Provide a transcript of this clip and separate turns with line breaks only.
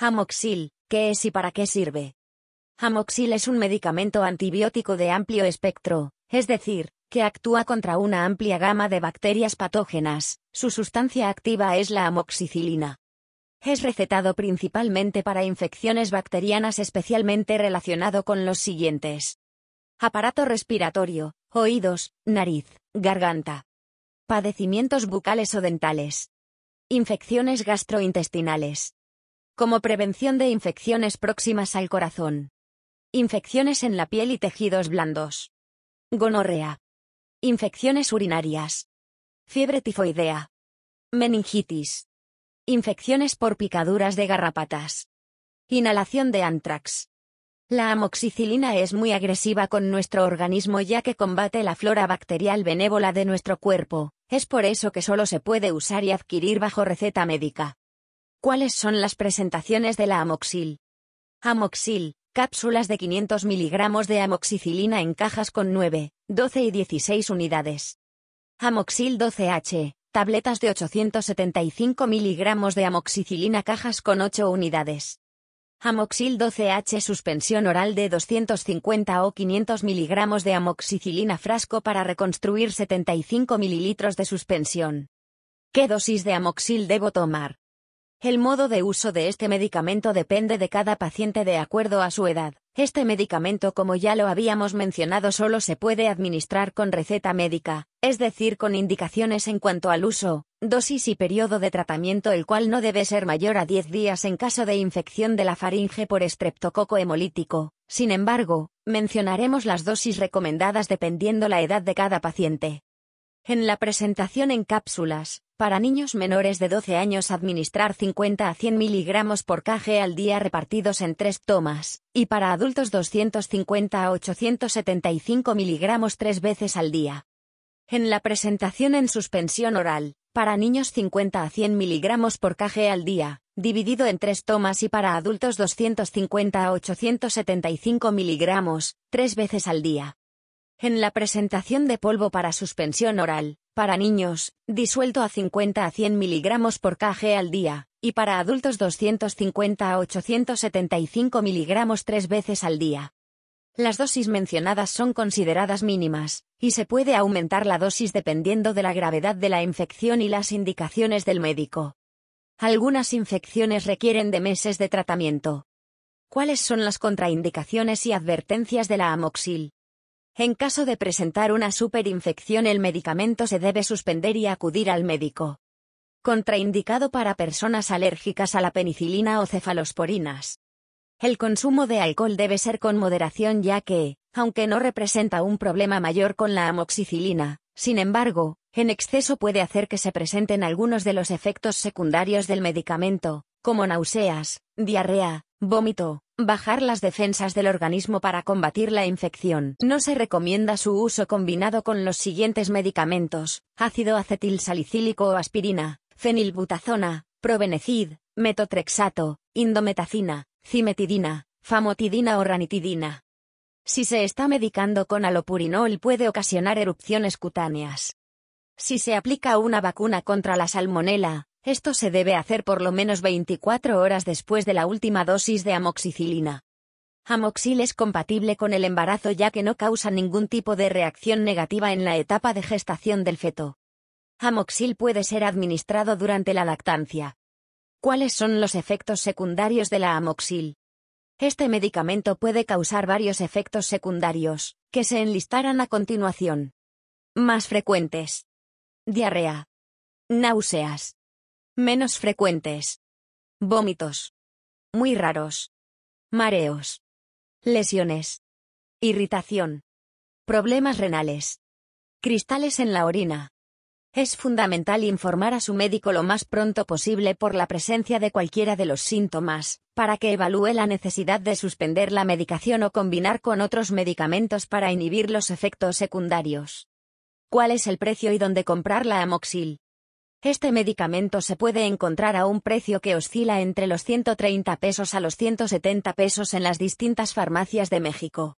Amoxil, ¿qué es y para qué sirve? Amoxil es un medicamento antibiótico de amplio espectro, es decir, que actúa contra una amplia gama de bacterias patógenas. Su sustancia activa es la amoxicilina. Es recetado principalmente para infecciones bacterianas especialmente relacionado con los siguientes. Aparato respiratorio, oídos, nariz, garganta. Padecimientos bucales o dentales. Infecciones gastrointestinales como prevención de infecciones próximas al corazón. Infecciones en la piel y tejidos blandos. Gonorrea. Infecciones urinarias. Fiebre tifoidea. Meningitis. Infecciones por picaduras de garrapatas. Inhalación de antrax. La amoxicilina es muy agresiva con nuestro organismo ya que combate la flora bacterial benévola de nuestro cuerpo, es por eso que solo se puede usar y adquirir bajo receta médica. ¿Cuáles son las presentaciones de la amoxil? Amoxil, cápsulas de 500 miligramos de amoxicilina en cajas con 9, 12 y 16 unidades. Amoxil 12H, tabletas de 875 miligramos de amoxicilina cajas con 8 unidades. Amoxil 12H suspensión oral de 250 o 500 miligramos de amoxicilina frasco para reconstruir 75 mililitros de suspensión. ¿Qué dosis de amoxil debo tomar? El modo de uso de este medicamento depende de cada paciente de acuerdo a su edad. Este medicamento, como ya lo habíamos mencionado, solo se puede administrar con receta médica, es decir, con indicaciones en cuanto al uso, dosis y periodo de tratamiento, el cual no debe ser mayor a 10 días en caso de infección de la faringe por estreptococo hemolítico. Sin embargo, mencionaremos las dosis recomendadas dependiendo la edad de cada paciente. En la presentación en cápsulas, para niños menores de 12 años administrar 50 a 100 miligramos por kg al día repartidos en tres tomas, y para adultos 250 a 875 miligramos tres veces al día. En la presentación en suspensión oral, para niños 50 a 100 miligramos por kg al día, dividido en tres tomas y para adultos 250 a 875 miligramos, tres veces al día en la presentación de polvo para suspensión oral, para niños, disuelto a 50 a 100 miligramos por kg al día, y para adultos 250 a 875 miligramos tres veces al día. Las dosis mencionadas son consideradas mínimas, y se puede aumentar la dosis dependiendo de la gravedad de la infección y las indicaciones del médico. Algunas infecciones requieren de meses de tratamiento. ¿Cuáles son las contraindicaciones y advertencias de la amoxil? En caso de presentar una superinfección el medicamento se debe suspender y acudir al médico. Contraindicado para personas alérgicas a la penicilina o cefalosporinas. El consumo de alcohol debe ser con moderación ya que, aunque no representa un problema mayor con la amoxicilina, sin embargo, en exceso puede hacer que se presenten algunos de los efectos secundarios del medicamento, como náuseas, diarrea, vómito, Bajar las defensas del organismo para combatir la infección. No se recomienda su uso combinado con los siguientes medicamentos, ácido acetilsalicílico o aspirina, fenilbutazona, provenecid, metotrexato, indometacina, cimetidina, famotidina o ranitidina. Si se está medicando con alopurinol puede ocasionar erupciones cutáneas. Si se aplica una vacuna contra la salmonela, esto se debe hacer por lo menos 24 horas después de la última dosis de amoxicilina. Amoxil es compatible con el embarazo ya que no causa ningún tipo de reacción negativa en la etapa de gestación del feto. Amoxil puede ser administrado durante la lactancia. ¿Cuáles son los efectos secundarios de la amoxil? Este medicamento puede causar varios efectos secundarios, que se enlistarán a continuación. Más frecuentes. Diarrea. Náuseas. Menos frecuentes. Vómitos. Muy raros. Mareos. Lesiones. Irritación. Problemas renales. Cristales en la orina. Es fundamental informar a su médico lo más pronto posible por la presencia de cualquiera de los síntomas, para que evalúe la necesidad de suspender la medicación o combinar con otros medicamentos para inhibir los efectos secundarios. ¿Cuál es el precio y dónde comprar la amoxil? Este medicamento se puede encontrar a un precio que oscila entre los 130 pesos a los 170 pesos en las distintas farmacias de México.